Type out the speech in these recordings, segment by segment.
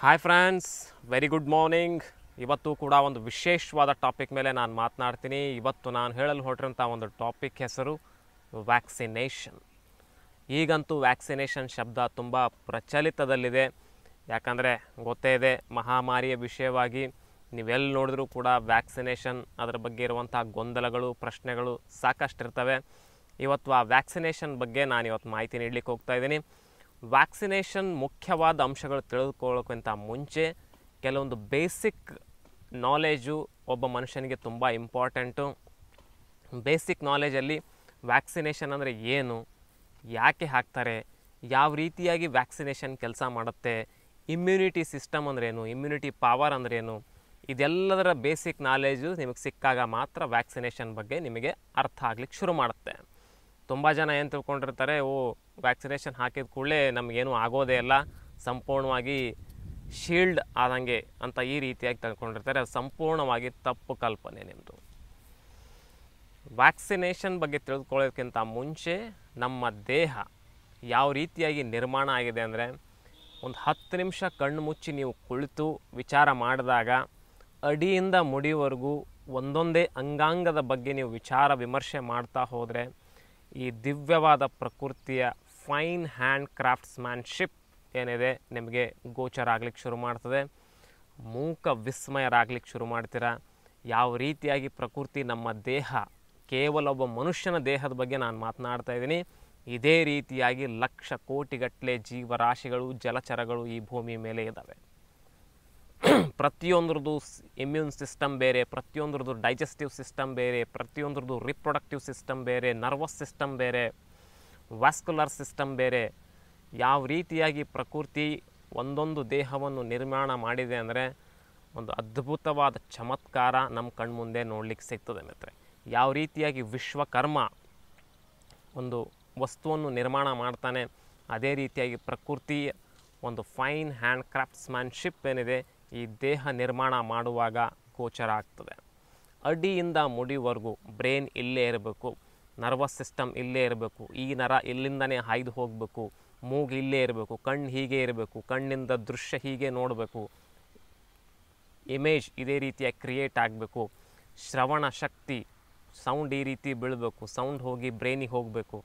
hi friends very good morning ಇವತ್ತು ಕೂಡ ಒಂದು ವಿಶೇಷವಾದ ಟಾಪಿಕ್ ಮೇಲೆ ನಾನು ಮಾತನಾಡ್ತೀನಿ ಇವತ್ತು ನಾನು ಹೇಳಲು ಹೊರಟಿರೋಂಥ ಒಂದು ಟಾಪಿಕ್ ಹೆಸರು ವ್ಯಾಕ್ಸಿನೇಷನ್ ಈಗಂತೂ ವ್ಯಾಕ್ಸಿನೇಷನ್ ಶಬ್ದ ತುಂಬ ಪ್ರಚಲಿತದಲ್ಲಿದೆ ಯಾಕಂದರೆ ಗೊತ್ತೇ ಇದೆ ಮಹಾಮಾರಿಯ ವಿಷಯವಾಗಿ ನೀವೆಲ್ಲಿ ನೋಡಿದ್ರೂ ಕೂಡ ವ್ಯಾಕ್ಸಿನೇಷನ್ ಅದರ ಬಗ್ಗೆ ಇರುವಂಥ ಗೊಂದಲಗಳು ಪ್ರಶ್ನೆಗಳು ಸಾಕಷ್ಟಿರ್ತವೆ ಇವತ್ತು ಆ ವ್ಯಾಕ್ಸಿನೇಷನ್ ಬಗ್ಗೆ ನಾನು ಇವತ್ತು ಮಾಹಿತಿ ನೀಡಲಿಕ್ಕೆ ಹೋಗ್ತಾ ಇದ್ದೀನಿ ವ್ಯಾಕ್ಸಿನೇಷನ್ ಮುಖ್ಯವಾದ ಅಂಶಗಳು ತಿಳಿದುಕೊಳ್ಳೋಕ್ಕಿಂತ ಮುಂಚೆ ಕೆಲವೊಂದು ಬೇಸಿಕ್ ನಾಲೆಜು ಒಬ್ಬ ಮನುಷ್ಯನಿಗೆ ತುಂಬ ಇಂಪಾರ್ಟೆಂಟು ಬೇಸಿಕ್ ನಾಲೇಜಲ್ಲಿ ವ್ಯಾಕ್ಸಿನೇಷನ್ ಅಂದರೆ ಏನು ಯಾಕೆ ಹಾಕ್ತಾರೆ ಯಾವ ರೀತಿಯಾಗಿ ವ್ಯಾಕ್ಸಿನೇಷನ್ ಕೆಲಸ ಮಾಡುತ್ತೆ ಇಮ್ಯುನಿಟಿ ಸಿಸ್ಟಮ್ ಅಂದ್ರೇನು ಇಮ್ಯುನಿಟಿ ಪವರ್ ಅಂದ್ರೇನು ಇದೆಲ್ಲದರ ಬೇಸಿಕ್ ನಾಲೇಜು ನಿಮಗೆ ಸಿಕ್ಕಾಗ ಮಾತ್ರ ವ್ಯಾಕ್ಸಿನೇಷನ್ ಬಗ್ಗೆ ನಿಮಗೆ ಅರ್ಥ ಆಗ್ಲಿಕ್ಕೆ ಶುರು ಮಾಡುತ್ತೆ ತುಂಬ ಜನ ಏನು ತಿಳ್ಕೊಂಡಿರ್ತಾರೆ ಓ ವ್ಯಾಕ್ಸಿನೇಷನ್ ಹಾಕಿದ ಕೂಡಲೇ ನಮಗೇನು ಆಗೋದೇ ಇಲ್ಲ ಸಂಪೂರ್ಣವಾಗಿ ಶೀಲ್ಡ್ ಆದಂಗೆ ಅಂತ ಈ ರೀತಿಯಾಗಿ ತಿಳ್ಕೊಂಡಿರ್ತಾರೆ ಅದು ಸಂಪೂರ್ಣವಾಗಿ ತಪ್ಪು ಕಲ್ಪನೆ ನಿಮ್ಮದು ವ್ಯಾಕ್ಸಿನೇಷನ್ ಬಗ್ಗೆ ತಿಳಿದುಕೊಳ್ಳೋದಕ್ಕಿಂತ ಮುಂಚೆ ನಮ್ಮ ದೇಹ ಯಾವ ರೀತಿಯಾಗಿ ನಿರ್ಮಾಣ ಆಗಿದೆ ಅಂದರೆ ಒಂದು ಹತ್ತು ನಿಮಿಷ ಕಣ್ಣು ಮುಚ್ಚಿ ನೀವು ಕುಳಿತು ವಿಚಾರ ಮಾಡಿದಾಗ ಅಡಿಯಿಂದ ಮುಡಿವರೆಗೂ ಒಂದೊಂದೇ ಅಂಗಾಂಗದ ಬಗ್ಗೆ ನೀವು ವಿಚಾರ ವಿಮರ್ಶೆ ಮಾಡ್ತಾ ಹೋದರೆ ಈ ದಿವ್ಯವಾದ ಪ್ರಕೃತಿಯ ಫೈನ್ ಹ್ಯಾಂಡ್ ಕ್ರಾಫ್ಟ್ಸ್ಮ್ಯಾನ್ಶಿಪ್ ಏನಿದೆ ನಿಮಗೆ ಗೋಚರ ಆಗಲಿಕ್ಕೆ ಶುರು ಮಾಡ್ತದೆ ಮೂಕ ವಿಸ್ಮಯರಾಗ್ಲಿಕ್ಕೆ ಶುರು ಮಾಡ್ತೀರಾ ಯಾವ ರೀತಿಯಾಗಿ ಪ್ರಕೃತಿ ನಮ್ಮ ದೇಹ ಕೇವಲ ಒಬ್ಬ ಮನುಷ್ಯನ ದೇಹದ ಬಗ್ಗೆ ನಾನು ಮಾತನಾಡ್ತಾ ಇದ್ದೀನಿ ಇದೇ ರೀತಿಯಾಗಿ ಲಕ್ಷ ಕೋಟಿಗಟ್ಟಲೆ ಜೀವರಾಶಿಗಳು ಜಲಚರಗಳು ಈ ಭೂಮಿ ಮೇಲೆ ಇದ್ದಾವೆ ಪ್ರತಿಯೊಂದ್ರದ್ದು ಇಮ್ಯೂನ್ ಸಿಸ್ಟಮ್ ಬೇರೆ ಪ್ರತಿಯೊಂದ್ರದ್ದು ಡೈಜೆಸ್ಟಿವ್ ಸಿಸ್ಟಮ್ ಬೇರೆ ಪ್ರತಿಯೊಂದ್ರದ್ದು ರಿಪ್ರೊಡಕ್ಟಿವ್ ಸಿಸ್ಟಮ್ ಬೇರೆ ನರ್ವಸ್ ಸಿಸ್ಟಮ್ ಬೇರೆ ವ್ಯಾಸ್ಕುಲರ್ ಸಿಸ್ಟಮ್ ಬೇರೆ ಯಾವ ರೀತಿಯಾಗಿ ಪ್ರಕೃತಿ ಒಂದೊಂದು ದೇಹವನ್ನು ನಿರ್ಮಾಣ ಮಾಡಿದೆ ಅಂದರೆ ಒಂದು ಅದ್ಭುತವಾದ ಚಮತ್ಕಾರ ನಮ್ಮ ಕಣ್ಮುಂದೆ ನೋಡಲಿಕ್ಕೆ ಸಿಗ್ತದೆ ಮಿತ್ರೆ ಯಾವ ರೀತಿಯಾಗಿ ವಿಶ್ವಕರ್ಮ ಒಂದು ವಸ್ತುವನ್ನು ನಿರ್ಮಾಣ ಮಾಡ್ತಾನೆ ಅದೇ ರೀತಿಯಾಗಿ ಪ್ರಕೃತಿ ಒಂದು ಫೈನ್ ಹ್ಯಾಂಡ್ ಮ್ಯಾನ್ಶಿಪ್ ಏನಿದೆ ಈ ದೇಹ ನಿರ್ಮಾಣ ಮಾಡುವಾಗ ಗೋಚರ ಆಗ್ತದೆ ಅಡಿಯಿಂದ ಮುಡಿವರೆಗೂ ಬ್ರೈನ್ ಇಲ್ಲೇ ಇರಬೇಕು ನರ್ವಸ್ ಸಿಸ್ಟಮ್ ಇಲ್ಲೇ ಇರಬೇಕು ಈ ನರ ಇಲ್ಲಿಂದನೇ ಹಾಯ್ದು ಹೋಗಬೇಕು ಮೂಗು ಇಲ್ಲೇ ಇರಬೇಕು ಕಣ್ಣು ಹೀಗೆ ಇರಬೇಕು ಕಣ್ಣಿಂದ ದೃಶ್ಯ ಹೀಗೆ ನೋಡಬೇಕು ಇಮೇಜ್ ಇದೇ ರೀತಿಯ ಕ್ರಿಯೇಟ್ ಆಗಬೇಕು ಶ್ರವಣ ಶಕ್ತಿ ಸೌಂಡ್ ಈ ರೀತಿ ಬೀಳಬೇಕು ಸೌಂಡ್ ಹೋಗಿ ಬ್ರೈನಿಗೆ ಹೋಗಬೇಕು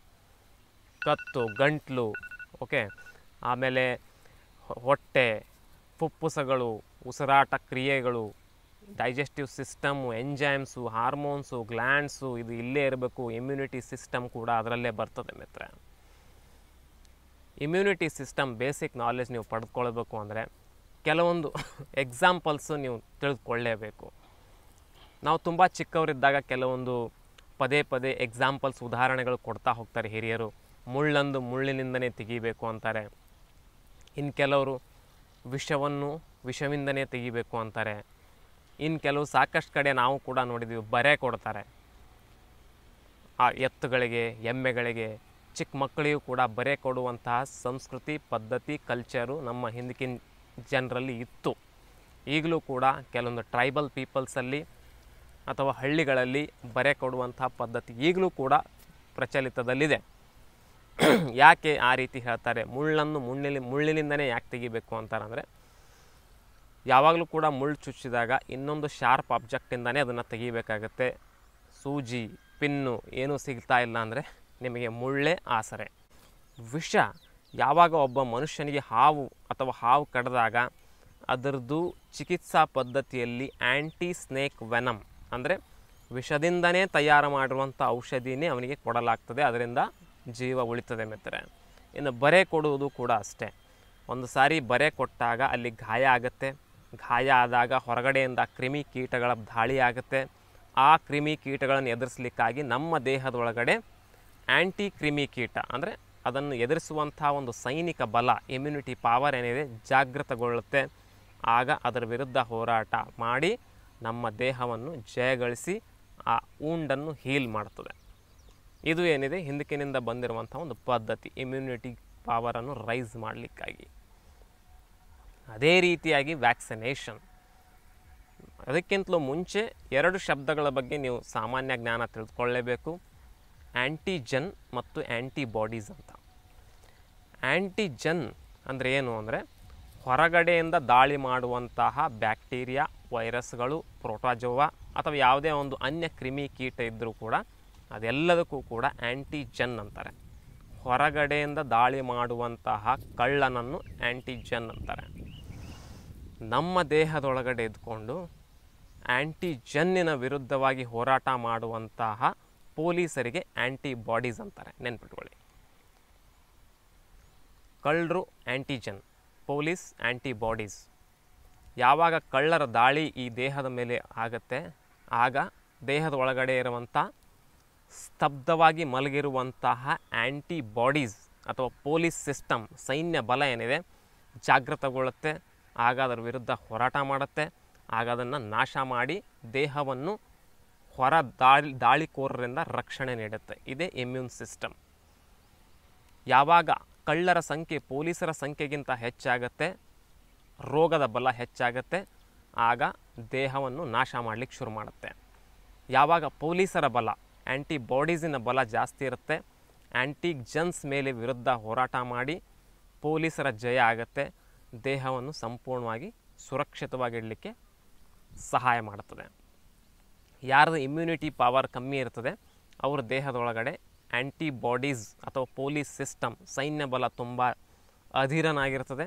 ಕತ್ತು ಗಂಟ್ಲು ಓಕೆ ಆಮೇಲೆ ಹೊಟ್ಟೆ ಪುಪ್ಪುಸಗಳು ಉಸಿರಾಟ ಕ್ರಿಯೆಗಳು digestive system enzymes hormones glands ಇದು ಇಲ್ಲೇ ಇರಬೇಕು ಇಮ್ಯುನಿಟಿ ಸಿಸ್ಟಮ್ ಕೂಡ ಅದರಲ್ಲೇ ಬರ್ತದೆ ಮಿತ್ರ ಇಮ್ಯುನಿಟಿ ಸಿಸ್ಟಮ್ ಬೇಸಿಕ್ ನಾಲೆಜ್ ನೀವು ಪಡೆದುಕೊಳ್ಬೇಕು ಅಂದರೆ ಕೆಲವೊಂದು ಎಕ್ಸಾಂಪಲ್ಸು ನೀವು ತಿಳಿದುಕೊಳ್ಳೇಬೇಕು ನಾವು ತುಂಬ ಚಿಕ್ಕವರಿದ್ದಾಗ ಕೆಲವೊಂದು ಪದೇ ಪದೇ ಎಕ್ಸಾಂಪಲ್ಸ್ ಉದಾಹರಣೆಗಳು ಕೊಡ್ತಾ ಹೋಗ್ತಾರೆ ಹಿರಿಯರು ಮುಳ್ಳಂದು ಮುಳ್ಳಿನಿಂದನೇ ತೆಗಿಬೇಕು ಅಂತಾರೆ ಇನ್ನು ಕೆಲವರು ವಿಷವನ್ನು ವಿಷವಿಂದನೇ ತೆಗಿಬೇಕು ಅಂತಾರೆ ಇನ್ನು ಕೆಲವು ಸಾಕಷ್ಟು ಕಡೆ ನಾವು ಕೂಡ ನೋಡಿದ್ದೀವಿ ಬರೆ ಕೊಡ್ತಾರೆ ಆ ಎತ್ತುಗಳಿಗೆ ಎಮ್ಮೆಗಳಿಗೆ ಚಿಕ್ಕ ಮಕ್ಕಳಿಗೂ ಕೂಡ ಬರೆ ಕೊಡುವಂತಹ ಸಂಸ್ಕೃತಿ ಪದ್ಧತಿ ಕಲ್ಚರು ನಮ್ಮ ಹಿಂದಕ್ಕಿನ ಜನರಲ್ಲಿ ಇತ್ತು ಈಗಲೂ ಕೂಡ ಕೆಲವೊಂದು ಟ್ರೈಬಲ್ ಪೀಪಲ್ಸಲ್ಲಿ ಅಥವಾ ಹಳ್ಳಿಗಳಲ್ಲಿ ಬರೆ ಕೊಡುವಂತಹ ಪದ್ಧತಿ ಈಗಲೂ ಕೂಡ ಪ್ರಚಲಿತದಲ್ಲಿದೆ ಯಾಕೆ ಆ ರೀತಿ ಹೇಳ್ತಾರೆ ಮುಳ್ಳನ್ನು ಮುಳ್ಳಿಲಿ ಮುಳ್ಳಿನಿಂದನೇ ಯಾಕೆ ತೆಗಿಬೇಕು ಅಂತಾರಂದರೆ ಯಾವಾಗಲೂ ಕೂಡ ಮುಳ್ಳು ಚುಚ್ಚಿದಾಗ ಇನ್ನೊಂದು ಶಾರ್ಪ್ ಆಬ್ಜೆಕ್ಟಿಂದನೇ ಅದನ್ನು ತೆಗಿಬೇಕಾಗತ್ತೆ ಸೂಜಿ ಪಿನ್ನು ಏನೂ ಸಿಗ್ತಾ ಇಲ್ಲ ಅಂದರೆ ನಿಮಗೆ ಮುಳ್ಳೇ ಆಸರೆ ವಿಷ ಯಾವಾಗ ಒಬ್ಬ ಮನುಷ್ಯನಿಗೆ ಹಾವು ಅಥವಾ ಹಾವು ಕಡಿದಾಗ ಅದರದ್ದು ಚಿಕಿತ್ಸಾ ಪದ್ಧತಿಯಲ್ಲಿ ಆ್ಯಂಟಿ ಸ್ನೇಕ್ ವೆನಮ್ ಅಂದರೆ ವಿಷದಿಂದನೇ ತಯಾರು ಮಾಡಿರುವಂಥ ಔಷಧಿನೇ ಅವನಿಗೆ ಕೊಡಲಾಗ್ತದೆ ಅದರಿಂದ ಜೀವ ಉಳಿತದೆ ಮೆತ್ತರೆ ಇನ್ನು ಬರೆ ಕೊಡುವುದು ಕೂಡ ಅಷ್ಟೇ ಒಂದು ಸಾರಿ ಬರೆ ಕೊಟ್ಟಾಗ ಅಲ್ಲಿ ಗಾಯ ಆಗುತ್ತೆ ಗಾಯ ಆದಾಗ ಹೊರಗಡೆಯಿಂದ ಕ್ರಿಮಿ ಕೀಟಗಳ ದಾಳಿ ಆಗುತ್ತೆ ಆ ಕ್ರಿಮಿ ಕೀಟಗಳನ್ನು ಎದುರಿಸಲಿಕ್ಕಾಗಿ ನಮ್ಮ ದೇಹದೊಳಗಡೆ ಆ್ಯಂಟಿ ಕ್ರಿಮಿ ಕೀಟ ಅಂದರೆ ಅದನ್ನು ಎದುರಿಸುವಂಥ ಒಂದು ಸೈನಿಕ ಬಲ ಇಮ್ಯುನಿಟಿ ಪವರ್ ಏನಿದೆ ಜಾಗೃತಗೊಳ್ಳುತ್ತೆ ಆಗ ಅದರ ವಿರುದ್ಧ ಹೋರಾಟ ಮಾಡಿ ನಮ್ಮ ದೇಹವನ್ನು ಜಯಗಳಿಸಿ ಆ ಉಂಡನ್ನು ಹೀಲ್ ಮಾಡ್ತದೆ ಇದು ಏನಿದೆ ಹಿಂದಕ್ಕಿನಿಂದ ಬಂದಿರುವಂಥ ಒಂದು ಪದ್ಧತಿ ಇಮ್ಯುನಿಟಿ ಪವರನ್ನು ರೈಸ್ ಮಾಡಲಿಕ್ಕಾಗಿ ಅದೇ ರೀತಿಯಾಗಿ ವ್ಯಾಕ್ಸಿನೇಷನ್ ಅದಕ್ಕಿಂತಲೂ ಮುಂಚೆ ಎರಡು ಶಬ್ದಗಳ ಬಗ್ಗೆ ನೀವು ಸಾಮಾನ್ಯ ಜ್ಞಾನ ತಿಳಿದುಕೊಳ್ಳೇಬೇಕು ಆ್ಯಂಟಿಜನ್ ಮತ್ತು ಆ್ಯಂಟಿಬಾಡೀಸ್ ಅಂತ ಆ್ಯಂಟಿಜನ್ ಅಂದರೆ ಏನು ಅಂದರೆ ಹೊರಗಡೆಯಿಂದ ದಾಳಿ ಮಾಡುವಂತಹ ಬ್ಯಾಕ್ಟೀರಿಯಾ ವೈರಸ್ಗಳು ಪ್ರೋಟಾಜೋವಾ ಅಥವಾ ಯಾವುದೇ ಒಂದು ಅನ್ಯ ಕ್ರಿಮಿ ಕೀಟ ಇದ್ದರೂ ಕೂಡ ಅದೆಲ್ಲದಕ್ಕೂ ಕೂಡ ಆ್ಯಂಟಿಜನ್ ಅಂತಾರೆ ಹೊರಗಡೆಯಿಂದ ದಾಳಿ ಮಾಡುವಂತಹ ಕಳ್ಳನನ್ನು ಆ್ಯಂಟಿಜನ್ ಅಂತಾರೆ ನಮ್ಮ ದೇಹದೊಳಗಡೆ ಇದ್ಕೊಂಡು ಆ್ಯಂಟಿಜನ್ನಿನ ವಿರುದ್ಧವಾಗಿ ಹೋರಾಟ ಮಾಡುವಂತಹ ಪೊಲೀಸರಿಗೆ ಆ್ಯಂಟಿಬಾಡೀಸ್ ಅಂತಾರೆ ನೆನ್ಪಿಟ್ಕೊಳ್ಳಿ ಕಳ್ಳರು ಆ್ಯಂಟಿಜನ್ ಪೊಲೀಸ್ ಆ್ಯಂಟಿಬಾಡೀಸ್ ಯಾವಾಗ ಕಳ್ಳರ ದಾಳಿ ಈ ದೇಹದ ಮೇಲೆ ಆಗುತ್ತೆ ಆಗ ದೇಹದ ಒಳಗಡೆ ಇರುವಂಥ ಸ್ತಬ್ಧವಾಗಿ ಮಲಗಿರುವಂತಹ ಆ್ಯಂಟಿಬಾಡೀಸ್ ಅಥವಾ ಪೊಲೀಸ್ ಸಿಸ್ಟಮ್ ಸೈನ್ಯ ಬಲ ಏನಿದೆ ಜಾಗೃತಗೊಳ್ಳುತ್ತೆ ಆಗ ಅದರ ವಿರುದ್ಧ ಹೋರಾಟ ಮಾಡುತ್ತೆ ಆಗ ಅದನ್ನು ನಾಶ ಮಾಡಿ ದೇಹವನ್ನು ಹೊರ ದಾಳಿ ದಾಳಿಕೋರರಿಂದ ರಕ್ಷಣೆ ನೀಡುತ್ತೆ ಇದೇ ಇಮ್ಯೂನ್ ಸಿಸ್ಟಮ್ ಯಾವಾಗ ಕಳ್ಳರ ಸಂಖ್ಯೆ ಪೊಲೀಸರ ಸಂಖ್ಯೆಗಿಂತ ಹೆಚ್ಚಾಗತ್ತೆ ರೋಗದ ಬಲ ಹೆಚ್ಚಾಗತ್ತೆ ಆಗ ದೇಹವನ್ನು ನಾಶ ಮಾಡಲಿಕ್ಕೆ ಶುರು ಮಾಡುತ್ತೆ ಯಾವಾಗ ಪೊಲೀಸರ ಬಲ ಆ್ಯಂಟಿ ಬಾಡೀಸಿನ ಬಲ ಜಾಸ್ತಿ ಇರುತ್ತೆ ಆ್ಯಂಟಿ ಜನ್ಸ್ ಮೇಲೆ ವಿರುದ್ಧ ಹೋರಾಟ ಮಾಡಿ ಪೊಲೀಸರ ಜಯ ಆಗುತ್ತೆ ದೇಹವನ್ನು ಸಂಪೂರ್ಣವಾಗಿ ಸುರಕ್ಷಿತವಾಗಿಡಲಿಕ್ಕೆ ಸಹಾಯ ಮಾಡುತ್ತದೆ ಯಾರದ ಇಮ್ಯುನಿಟಿ ಪವರ್ ಕಮ್ಮಿ ಇರ್ತದೆ ಅವರ ದೇಹದೊಳಗಡೆ ಆ್ಯಂಟಿಬಾಡೀಸ್ ಅಥವಾ ಪೊಲೀಸ್ ಸಿಸ್ಟಮ್ ಸೈನ್ಯ ಬಲ ತುಂಬ ಅಧೀರನಾಗಿರ್ತದೆ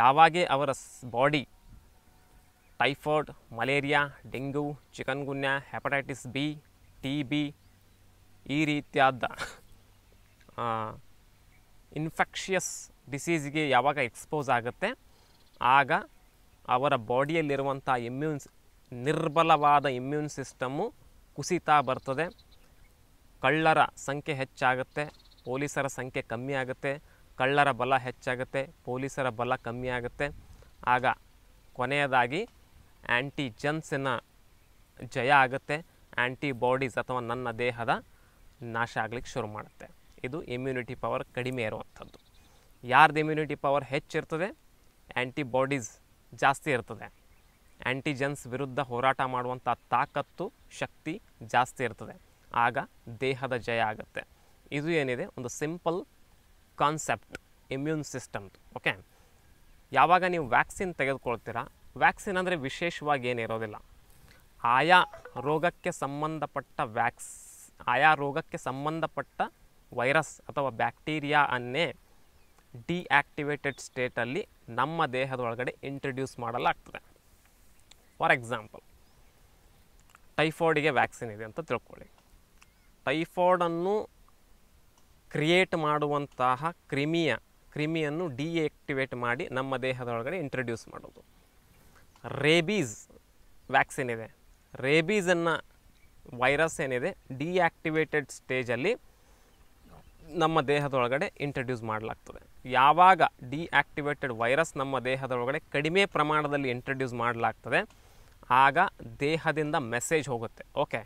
ಯಾವಾಗೇ ಅವರ body typhoid malaria dengue chikungunya hepatitis B T B ಈ ರೀತಿಯಾದ ಇನ್ಫೆಕ್ಷಿಯಸ್ ಡಿಸೀಸ್ಗೆ ಯಾವಾಗ ಎಕ್ಸ್ಪೋಸ್ ಆಗುತ್ತೆ ಆಗ ಅವರ ಬಾಡಿಯಲ್ಲಿರುವಂಥ ಇಮ್ಯೂನ್ಸ್ ನಿರ್ಬಲವಾದ ಇಮ್ಯೂನ್ ಸಿಸ್ಟಮ್ಮು ಕುಸಿತಾ ಬರ್ತದೆ ಕಳ್ಳರ ಸಂಖ್ಯೆ ಹೆಚ್ಚಾಗುತ್ತೆ ಪೊಲೀಸರ ಸಂಖ್ಯೆ ಕಮ್ಮಿ ಆಗುತ್ತೆ ಕಳ್ಳರ ಬಲ ಹೆಚ್ಚಾಗುತ್ತೆ ಪೊಲೀಸರ ಬಲ ಕಮ್ಮಿ ಆಗುತ್ತೆ ಆಗ ಕೊನೆಯದಾಗಿ ಆ್ಯಂಟಿ ಜಯ ಆಗುತ್ತೆ ಆ್ಯಂಟಿಬಾಡೀಸ್ ಅಥವಾ ನನ್ನ ದೇಹದ ನಾಶ ಆಗಲಿಕ್ಕೆ ಶುರು ಮಾಡುತ್ತೆ ಇದು ಇಮ್ಯುನಿಟಿ ಪವರ್ ಕಡಿಮೆ ಇರುವಂಥದ್ದು ಯಾರ್ದು ಇಮ್ಯುನಿಟಿ ಪವರ್ ಹೆಚ್ಚಿರ್ತದೆ ಆ್ಯಂಟಿಬಾಡೀಸ್ ಜಾಸ್ತಿ ಇರ್ತದೆ ಆ್ಯಂಟಿಜೆನ್ಸ್ ವಿರುದ್ಧ ಹೋರಾಟ ಮಾಡುವಂಥ ತಾಕತ್ತು ಶಕ್ತಿ ಜಾಸ್ತಿ ಇರ್ತದೆ ಆಗ ದೇಹದ ಜಯ ಆಗುತ್ತೆ ಇದು ಏನಿದೆ ಒಂದು ಸಿಂಪಲ್ ಕಾನ್ಸೆಪ್ಟ್ ಇಮ್ಯೂನ್ ಸಿಸ್ಟಮ್ದು ಓಕೆ ಯಾವಾಗ ನೀವು ವ್ಯಾಕ್ಸಿನ್ ತೆಗೆದುಕೊಳ್ತೀರಾ ವ್ಯಾಕ್ಸಿನ್ ಅಂದರೆ ವಿಶೇಷವಾಗಿ ಏನಿರೋದಿಲ್ಲ ಆಯಾ ರೋಗಕ್ಕೆ ಸಂಬಂಧಪಟ್ಟ ವ್ಯಾಕ್ಸ್ ಆಯಾ ರೋಗಕ್ಕೆ ಸಂಬಂಧಪಟ್ಟ ವೈರಸ್ ಅಥವಾ ಬ್ಯಾಕ್ಟೀರಿಯಾ ಅನ್ನೇ ಡಿಆಕ್ಟಿವೇಟೆಡ್ ಸ್ಟೇಟಲ್ಲಿ ನಮ್ಮ ದೇಹದೊಳಗಡೆ ಇಂಟ್ರಡ್ಯೂಸ್ ಮಾಡಲಾಗ್ತದೆ ಫಾರ್ ಎಕ್ಸಾಂಪಲ್ ಟೈಫಾಯ್ಡಿಗೆ ವ್ಯಾಕ್ಸಿನ್ ಇದೆ ಅಂತ ತಿಳ್ಕೊಳ್ಳಿ ಟೈಫಾಯ್ಡನ್ನು ಕ್ರಿಯೇಟ್ ಮಾಡುವಂತಹ ಕ್ರಿಮಿಯ ಕ್ರಿಮಿಯನ್ನು ಡಿಆಕ್ಟಿವೇಟ್ ಮಾಡಿ ನಮ್ಮ ದೇಹದೊಳಗಡೆ ಇಂಟ್ರಡ್ಯೂಸ್ ಮಾಡೋದು ರೇಬೀಸ್ ವ್ಯಾಕ್ಸಿನ್ ಇದೆ ರೇಬೀಸನ್ನು ವೈರಸ್ ಏನಿದೆ ಡಿಆಕ್ಟಿವೇಟೆಡ್ ಸ್ಟೇಜಲ್ಲಿ ನಮ್ಮ ದೇಹದೊಳಗಡೆ ಇಂಟ್ರಡ್ಯೂಸ್ ಮಾಡಲಾಗ್ತದೆ ಯಾವಾಗ ಡಿಆಕ್ಟಿವೇಟೆಡ್ ವೈರಸ್ ನಮ್ಮ ದೇಹದೊಳಗಡೆ ಕಡಿಮೆ ಪ್ರಮಾಣದಲ್ಲಿ ಇಂಟ್ರಡ್ಯೂಸ್ ಮಾಡಲಾಗ್ತದೆ ಆಗ ದೇಹದಿಂದ ಮೆಸೇಜ್ ಹೋಗುತ್ತೆ ಓಕೆ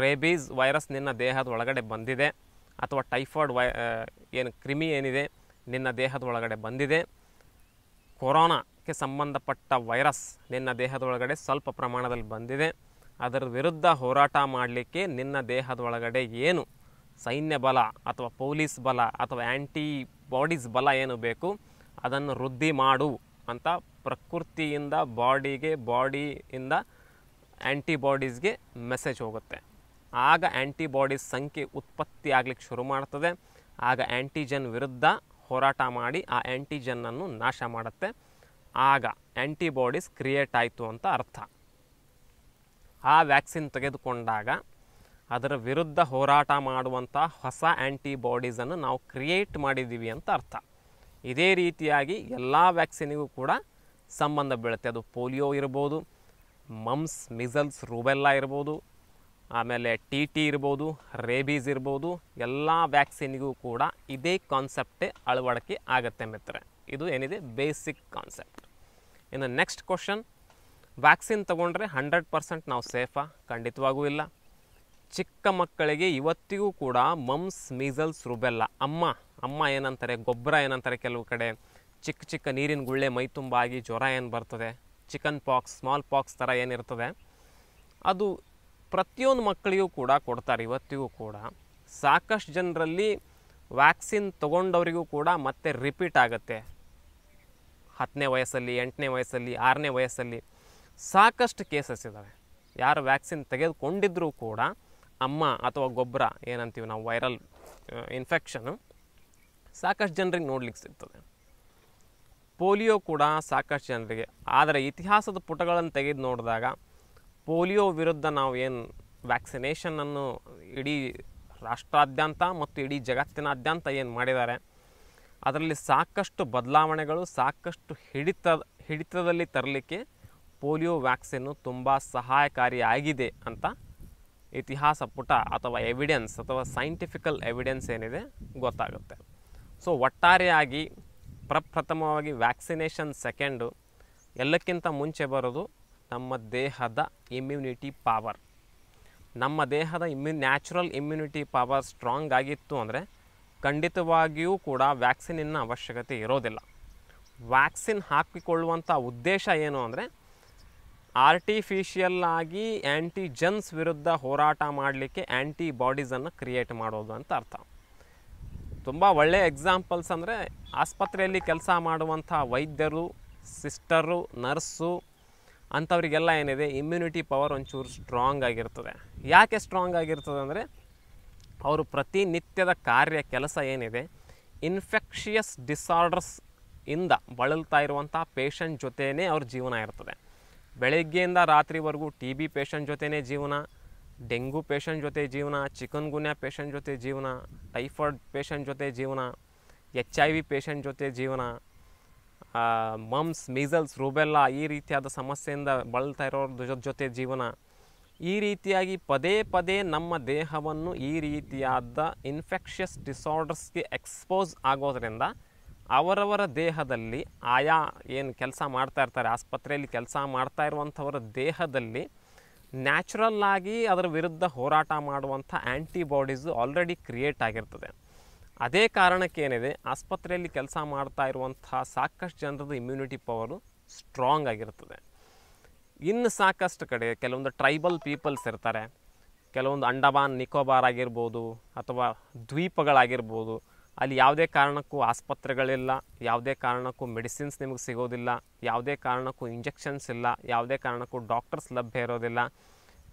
ರೇಬೀಸ್ ವೈರಸ್ ನಿನ್ನ ದೇಹದ ಒಳಗಡೆ ಬಂದಿದೆ ಅಥವಾ ಟೈಫಾಯ್ಡ್ ವೈ ಏನು ಕ್ರಿಮಿ ಏನಿದೆ ನಿನ್ನ ದೇಹದ ಒಳಗಡೆ ಬಂದಿದೆ ಕೊರೋನಾಕ್ಕೆ ಸಂಬಂಧಪಟ್ಟ ವೈರಸ್ ನಿನ್ನ ದೇಹದೊಳಗಡೆ ಸ್ವಲ್ಪ ಪ್ರಮಾಣದಲ್ಲಿ ಬಂದಿದೆ ಅದರ ವಿರುದ್ಧ ಹೋರಾಟ ಮಾಡಲಿಕ್ಕೆ ನಿನ್ನ ದೇಹದ ಒಳಗಡೆ ಏನು ಸೈನ್ಯ ಬಲ ಅಥವಾ ಪೊಲೀಸ್ ಬಲ ಅಥವಾ ಆ್ಯಂಟಿ ಬಾಡೀಸ್ ಬಲ ಏನು ಬೇಕು ಅದನ್ನು ವೃದ್ಧಿ ಮಾಡು ಅಂತ ಪ್ರಕೃತಿಯಿಂದ ಬಾಡಿಗೆ ಬಾಡಿಯಿಂದ ಆ್ಯಂಟಿಬಾಡೀಸ್ಗೆ ಮೆಸೇಜ್ ಹೋಗುತ್ತೆ ಆಗ ಆ್ಯಂಟಿಬಾಡೀಸ್ ಸಂಖ್ಯೆ ಉತ್ಪತ್ತಿ ಆಗಲಿಕ್ಕೆ ಶುರು ಮಾಡ್ತದೆ ಆಗ ಆ್ಯಂಟಿಜನ್ ವಿರುದ್ಧ ಹೋರಾಟ ಮಾಡಿ ಆ ಆ್ಯಂಟಿಜನ್ನನ್ನು ನಾಶ ಮಾಡುತ್ತೆ ಆಗ ಆ್ಯಂಟಿಬಾಡೀಸ್ ಕ್ರಿಯೇಟ್ ಆಯಿತು ಅಂತ ಅರ್ಥ ಆ ವ್ಯಾಕ್ಸಿನ್ ತೆಗೆದುಕೊಂಡಾಗ ಅದರ ವಿರುದ್ಧ ಹೋರಾಟ ಮಾಡುವಂಥ ಹೊಸ ಆ್ಯಂಟಿಬಾಡೀಸನ್ನು ನಾವು ಕ್ರಿಯೇಟ್ ಮಾಡಿದ್ದೀವಿ ಅಂತ ಅರ್ಥ ಇದೇ ರೀತಿಯಾಗಿ ಎಲ್ಲ ವ್ಯಾಕ್ಸಿನಿಗೂ ಕೂಡ ಸಂಬಂಧ ಬೀಳುತ್ತೆ ಅದು ಪೋಲಿಯೋ ಇರ್ಬೋದು ಮಮ್ಸ್ ಮಿಸಲ್ಸ್ ರೂಬೆಲ್ಲ ಇರ್ಬೋದು ಆಮೇಲೆ ಟಿ ಟಿ ಇರ್ಬೋದು ರೇಬೀಸ್ ಇರ್ಬೋದು ಎಲ್ಲ ವ್ಯಾಕ್ಸಿನಿಗೂ ಕೂಡ ಇದೇ ಕಾನ್ಸೆಪ್ಟೇ ಅಳವಡಿಕೆ ಆಗುತ್ತೆ ಮಿತ್ರೆ ಇದು ಏನಿದೆ ಬೇಸಿಕ್ ಕಾನ್ಸೆಪ್ಟ್ ಇನ್ನು ನೆಕ್ಸ್ಟ್ ಕ್ವಶನ್ ವ್ಯಾಕ್ಸಿನ್ ತೊಗೊಂಡ್ರೆ ಹಂಡ್ರೆಡ್ ಪರ್ಸೆಂಟ್ ನಾವು ಸೇಫಾ ಖಂಡಿತವಾಗೂ ಇಲ್ಲ ಚಿಕ್ಕ ಮಕ್ಕಳಿಗೆ ಇವತ್ತಿಗೂ ಕೂಡ ಮಮ್ಸ್ ಮೀಸಲ್ಸ್ ರುಬೆಲ್ಲ ಅಮ್ಮ ಅಮ್ಮ ಏನಂತಾರೆ ಗೊಬ್ಬರ ಏನಂತಾರೆ ಕೆಲವು ಕಡೆ ಚಿಕ್ಕ ಚಿಕ್ಕ ನೀರಿನ ಗುಳ್ಳೆ ಮೈ ತುಂಬ ಆಗಿ ಜ್ವರ ಏನು ಬರ್ತದೆ ಚಿಕನ್ ಪಾಕ್ಸ್ ಸ್ಮಾಲ್ ಪಾಕ್ಸ್ ಥರ ಏನಿರ್ತದೆ ಅದು ಪ್ರತಿಯೊಂದು ಮಕ್ಕಳಿಗೂ ಕೂಡ ಕೊಡ್ತಾರೆ ಇವತ್ತಿಗೂ ಕೂಡ ಸಾಕಷ್ಟು ಜನರಲ್ಲಿ ವ್ಯಾಕ್ಸಿನ್ ತೊಗೊಂಡವರಿಗೂ ಕೂಡ ಮತ್ತೆ ರಿಪೀಟ್ ಆಗುತ್ತೆ ಹತ್ತನೇ ವಯಸ್ಸಲ್ಲಿ ಎಂಟನೇ ವಯಸ್ಸಲ್ಲಿ ಆರನೇ ವಯಸ್ಸಲ್ಲಿ ಸಾಕಷ್ಟು ಕೇಸಸ್ ಇದ್ದಾವೆ ಯಾರು ವ್ಯಾಕ್ಸಿನ್ ತೆಗೆದುಕೊಂಡಿದ್ದರೂ ಕೂಡ ಅಮ್ಮ ಅಥವಾ ಗೊಬ್ಬರ ಏನಂತೀವಿ ನಾವು ವೈರಲ್ ಇನ್ಫೆಕ್ಷನ್ನು ಸಾಕಷ್ಟು ಜನರಿಗೆ ನೋಡ್ಲಿಕ್ಕೆ ಸಿಗ್ತದೆ ಪೋಲಿಯೋ ಕೂಡ ಸಾಕಷ್ಟು ಜನರಿಗೆ ಆದರೆ ಇತಿಹಾಸದ ಪುಟಗಳನ್ನು ತೆಗೆದು ನೋಡಿದಾಗ ಪೋಲಿಯೋ ವಿರುದ್ಧ ನಾವು ಏನು ವ್ಯಾಕ್ಸಿನೇಷನನ್ನು ಇಡೀ ರಾಷ್ಟ್ರಾದ್ಯಂತ ಮತ್ತು ಇಡೀ ಜಗತ್ತಿನಾದ್ಯಂತ ಏನು ಮಾಡಿದ್ದಾರೆ ಅದರಲ್ಲಿ ಸಾಕಷ್ಟು ಬದಲಾವಣೆಗಳು ಸಾಕಷ್ಟು ಹಿಡಿತ ಹಿಡಿತದಲ್ಲಿ ತರಲಿಕ್ಕೆ ಪೋಲಿಯೋ ವ್ಯಾಕ್ಸಿನ್ನು ತುಂಬ ಸಹಾಯಕಾರಿಯಾಗಿದೆ ಅಂತ ಇತಿಹಾಸ ಪುಟ ಅಥವಾ ಎವಿಡೆನ್ಸ್ ಅಥವಾ ಸೈಂಟಿಫಿಕಲ್ ಎವಿಡೆನ್ಸ್ ಏನಿದೆ ಗೊತ್ತಾಗುತ್ತೆ ಸೊ ಒಟ್ಟಾರೆಯಾಗಿ ಪ್ರಪ್ರಥಮವಾಗಿ ವ್ಯಾಕ್ಸಿನೇಷನ್ ಸೆಕೆಂಡು ಎಲ್ಲಕ್ಕಿಂತ ಮುಂಚೆ ಬರೋದು ನಮ್ಮ ದೇಹದ ಇಮ್ಯುನಿಟಿ ಪವರ್ ನಮ್ಮ ದೇಹದ ಇಮ್ಯು ನ್ಯಾಚುರಲ್ ಇಮ್ಯುನಿಟಿ ಪವರ್ ಸ್ಟ್ರಾಂಗ್ ಆಗಿತ್ತು ಅಂದರೆ ಖಂಡಿತವಾಗಿಯೂ ಕೂಡ ವ್ಯಾಕ್ಸಿನಿನ ಅವಶ್ಯಕತೆ ಇರೋದಿಲ್ಲ ವ್ಯಾಕ್ಸಿನ್ ಹಾಕಿಕೊಳ್ಳುವಂಥ ಉದ್ದೇಶ ಏನು ಅಂದರೆ ಆರ್ಟಿಫಿಷಿಯಲ್ ಆಗಿ ಆ್ಯಂಟಿಜನ್ಸ್ ವಿರುದ್ಧ ಹೋರಾಟ ಮಾಡಲಿಕ್ಕೆ ಆ್ಯಂಟಿ ಬಾಡೀಸನ್ನು ಕ್ರಿಯೇಟ್ ಮಾಡೋದು ಅಂತ ಅರ್ಥ ತುಂಬ ಒಳ್ಳೆಯ ಎಕ್ಸಾಂಪಲ್ಸ್ ಅಂದರೆ ಆಸ್ಪತ್ರೆಯಲ್ಲಿ ಕೆಲಸ ಮಾಡುವಂಥ ವೈದ್ಯರು ಸಿಸ್ಟರು ನರ್ಸು ಅಂಥವರಿಗೆಲ್ಲ ಏನಿದೆ ಇಮ್ಯುನಿಟಿ ಪವರ್ ಒಂಚೂರು ಸ್ಟ್ರಾಂಗ್ ಆಗಿರ್ತದೆ ಯಾಕೆ ಸ್ಟ್ರಾಂಗ್ ಆಗಿರ್ತದೆ ಅಂದರೆ ಅವರು ಪ್ರತಿನಿತ್ಯದ ಕಾರ್ಯ ಕೆಲಸ ಏನಿದೆ ಇನ್ಫೆಕ್ಷಿಯಸ್ ಡಿಸಾರ್ಡರ್ಸ್ ಇಂದ ಬಳಲ್ತಾ ಇರುವಂಥ ಪೇಷಂಟ್ ಜೊತೆಯೇ ಅವ್ರ ಜೀವನ ಇರ್ತದೆ ಬೆಳಗ್ಗೆಯಿಂದ ರಾತ್ರಿವರೆಗೂ ಟಿ ಬಿ ಪೇಷಂಟ್ ಜೊತೆನೇ ಜೀವನ ಡೆಂಗು ಪೇಷಂಟ್ ಜೊತೆ ಜೀವನ ಚಿಕನ್ ಗುನ್ಯಾ ಪೇಷಂಟ್ ಜೊತೆ ಜೀವನ ಟೈಫಾಯ್ಡ್ ಪೇಷಂಟ್ ಜೊತೆ ಜೀವನ ಎಚ್ ಐ ವಿ ಪೇಷಂಟ್ ಜೊತೆ ಜೀವನ ಮಮ್ಸ್ ಮೀಸಲ್ಸ್ ರೂಬೆಲ್ಲ ಈ ರೀತಿಯಾದ ಸಮಸ್ಯೆಯಿಂದ ಬಳಲ್ತಾ ಇರೋರ ಜೊತೆ ಜೀವನ ಈ ರೀತಿಯಾಗಿ ಪದೇ ಪದೇ ನಮ್ಮ ದೇಹವನ್ನು ಈ ರೀತಿಯಾದ ಇನ್ಫೆಕ್ಷಸ್ ಡಿಸಾರ್ಡರ್ಸ್ಗೆ ಎಕ್ಸ್ಪೋಸ್ ಆಗೋದರಿಂದ ಅವರವರ ದೇಹದಲ್ಲಿ ಆಯಾ ಏನು ಕೆಲಸ ಮಾಡ್ತಾ ಇರ್ತಾರೆ ಆಸ್ಪತ್ರೆಯಲ್ಲಿ ಕೆಲಸ ಮಾಡ್ತಾ ಇರುವಂಥವರ ದೇಹದಲ್ಲಿ ನ್ಯಾಚುರಲ್ ಆಗಿ ಅದರ ವಿರುದ್ಧ ಹೋರಾಟ ಮಾಡುವಂಥ ಆ್ಯಂಟಿಬಾಡೀಸು ಆಲ್ರೆಡಿ ಕ್ರಿಯೇಟ್ ಆಗಿರ್ತದೆ ಅದೇ ಕಾರಣಕ್ಕೇನಿದೆ ಆಸ್ಪತ್ರೆಯಲ್ಲಿ ಕೆಲಸ ಮಾಡ್ತಾ ಇರುವಂಥ ಸಾಕಷ್ಟು ಜನರದ ಇಮ್ಯುನಿಟಿ ಪವರು ಸ್ಟ್ರಾಂಗ್ ಆಗಿರ್ತದೆ ಇನ್ನು ಸಾಕಷ್ಟು ಕಡೆ ಕೆಲವೊಂದು ಟ್ರೈಬಲ್ ಪೀಪಲ್ಸ್ ಇರ್ತಾರೆ ಕೆಲವೊಂದು ಅಂಡಮಾನ್ ನಿಕೋಬಾರ್ ಆಗಿರ್ಬೋದು ಅಥವಾ ದ್ವೀಪಗಳಾಗಿರ್ಬೋದು ಅಲ್ಲಿ ಯಾವುದೇ ಕಾರಣಕ್ಕೂ ಆಸ್ಪತ್ರೆಗಳಿಲ್ಲ ಯಾವುದೇ ಕಾರಣಕ್ಕೂ ಮೆಡಿಸಿನ್ಸ್ ನಿಮಗೆ ಸಿಗೋದಿಲ್ಲ ಯಾವುದೇ ಕಾರಣಕ್ಕೂ ಇಂಜೆಕ್ಷನ್ಸ್ ಇಲ್ಲ ಯಾವುದೇ ಕಾರಣಕ್ಕೂ ಡಾಕ್ಟರ್ಸ್ ಲಭ್ಯ ಇರೋದಿಲ್ಲ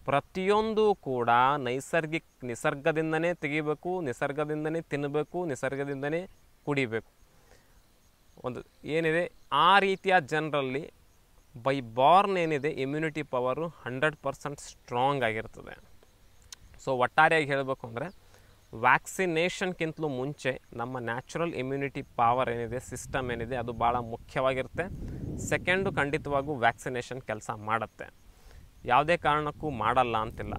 ಪ್ರತಿಯೊಂದು ಕೂಡ ನೈಸರ್ಗಿಕ ನಿಸರ್ಗದಿಂದನೇ ತೆಗಿಬೇಕು ನಿಸರ್ಗದಿಂದನೇ ತಿನ್ನಬೇಕು ನಿಸರ್ಗದಿಂದನೇ ಕುಡಿಬೇಕು ಒಂದು ಏನಿದೆ ಆ ರೀತಿಯ ಜನರಲ್ಲಿ ಬೈ ಬಾರ್ನ್ ಏನಿದೆ immunity power hundred percent strong ಆಗಿರ್ತದೆ ಸೊ ಒಟ್ಟಾರೆಯಾಗಿ ಹೇಳಬೇಕು ಅಂದರೆ ವ್ಯಾಕ್ಸಿನೇಷನ್ಗಿಂತಲೂ ಮುಂಚೆ ನಮ್ಮ ನ್ಯಾಚುರಲ್ ಇಮ್ಯುನಿಟಿ ಪವರ್ ಏನಿದೆ ಸಿಸ್ಟಮ್ ಏನಿದೆ ಅದು ಭಾಳ ಮುಖ್ಯವಾಗಿರುತ್ತೆ ಸೆಕೆಂಡು ಖಂಡಿತವಾಗೂ ವ್ಯಾಕ್ಸಿನೇಷನ್ ಕೆಲಸ ಮಾಡುತ್ತೆ ಯಾವುದೇ ಕಾರಣಕ್ಕೂ ಮಾಡಲ್ಲ ಅಂತಿಲ್ಲ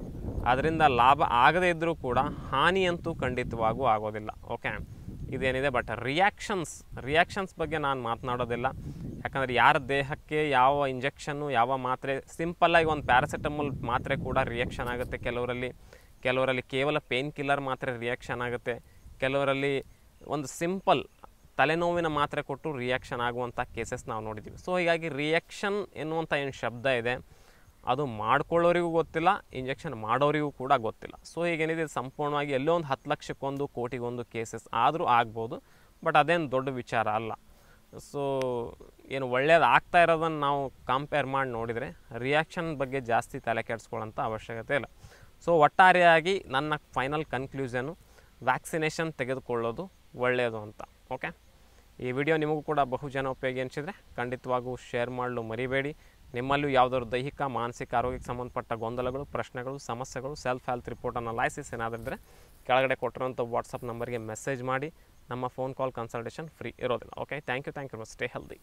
ಅದರಿಂದ ಲಾಭ ಆಗದೇ ಇದ್ದರೂ ಕೂಡ ಹಾನಿಯಂತೂ ಖಂಡಿತವಾಗೂ ಆಗೋದಿಲ್ಲ ಓಕೆ ಇದೇನಿದೆ ಬಟ್ ರಿಯಾಕ್ಷನ್ಸ್ ರಿಯಾಕ್ಷನ್ಸ್ ಬಗ್ಗೆ ನಾನು ಮಾತನಾಡೋದಿಲ್ಲ ಯಾಕಂದರೆ ಯಾರ ದೇಹಕ್ಕೆ ಯಾವ ಇಂಜೆಕ್ಷನ್ನು ಯಾವ ಮಾತ್ರೆ ಸಿಂಪಲ್ಲಾಗಿ ಒಂದು ಪ್ಯಾರಾಸಿಟಮಲ್ ಮಾತ್ರೆ ಕೂಡ ರಿಯಾಕ್ಷನ್ ಆಗುತ್ತೆ ಕೆಲವರಲ್ಲಿ ಕೆಲವರಲ್ಲಿ ಕೇವಲ ಪೇನ್ ಕಿಲ್ಲರ್ ಮಾತ್ರ ರಿಯಾಕ್ಷನ್ ಆಗುತ್ತೆ ಕೆಲವರಲ್ಲಿ ಒಂದು ಸಿಂಪಲ್ ತಲೆನೋವಿನ ಮಾತ್ರೆ ಕೊಟ್ಟು ರಿಯಾಕ್ಷನ್ ಆಗುವಂಥ ಕೇಸಸ್ ನಾವು ನೋಡಿದ್ದೀವಿ ಸೊ ಹೀಗಾಗಿ ರಿಯಾಕ್ಷನ್ ಎನ್ನುವಂಥ ಏನು ಶಬ್ದ ಇದೆ ಅದು ಮಾಡ್ಕೊಳ್ಳೋರಿಗೂ ಗೊತ್ತಿಲ್ಲ ಇಂಜೆಕ್ಷನ್ ಮಾಡೋರಿಗೂ ಕೂಡ ಗೊತ್ತಿಲ್ಲ ಸೊ ಈಗೇನಿದೆ ಸಂಪೂರ್ಣವಾಗಿ ಎಲ್ಲೋ ಒಂದು ಹತ್ತು ಲಕ್ಷಕ್ಕೊಂದು ಕೋಟಿಗೊಂದು ಕೇಸಸ್ ಆದರೂ ಆಗ್ಬೋದು ಬಟ್ ಅದೇನು ದೊಡ್ಡ ವಿಚಾರ ಅಲ್ಲ ಸೊ ಏನು ಒಳ್ಳೆಯದು ಆಗ್ತಾ ಇರೋದನ್ನು ನಾವು ಕಂಪೇರ್ ಮಾಡಿ ನೋಡಿದರೆ ರಿಯಾಕ್ಷನ್ ಬಗ್ಗೆ ಜಾಸ್ತಿ ತಲೆ ಕೆಡಿಸ್ಕೊಳ್ಳೋಂಥ ಅವಶ್ಯಕತೆ ಇಲ್ಲ ಸೊ ಒಟ್ಟಾರೆಯಾಗಿ ನನ್ನ ಫೈನಲ್ ಕನ್ಕ್ಲೂಷನು ವ್ಯಾಕ್ಸಿನೇಷನ್ ತೆಗೆದುಕೊಳ್ಳೋದು ಒಳ್ಳೆಯದು ಅಂತ ಓಕೆ ಈ ವಿಡಿಯೋ ನಿಮಗೂ ಕೂಡ ಬಹು ಜನ ಉಪಯೋಗಿ ಅನಿಸಿದರೆ ಖಂಡಿತವಾಗೂ ಶೇರ್ ಮಾಡಲು ಮರಿಬೇಡಿ ನಿಮ್ಮಲ್ಲೂ ಯಾವುದಾದ್ರು ದೈಹಿಕ ಮಾನಸಿಕ ಆರೋಗ್ಯಕ್ಕೆ ಸಂಬಂಧಪಟ್ಟ ಗೊಂದಲಗಳು ಪ್ರಶ್ನೆಗಳು ಸಮಸ್ಯೆಗಳು ಸೆಲ್ಫ್ ಹೆಲ್ತ್ ರಿಪೋರ್ಟ್ ಅನಾಲೈಸಿಸ್ ಏನಾದರೂ ಇದ್ದರೆ ಕೆಳಗಡೆ ಕೊಟ್ಟಿರೋಂಥ ವಾಟ್ಸಪ್ ನಂಬರ್ಗೆ ಮೆಸೇಜ್ ಮಾಡಿ ನಮ್ಮ ಫೋನ್ ಕಾಲ್ ಕನ್ಸಲ್ಟೇಷನ್ ಫ್ರೀ ಇರೋದಿಲ್ಲ okay thank you thank you stay healthy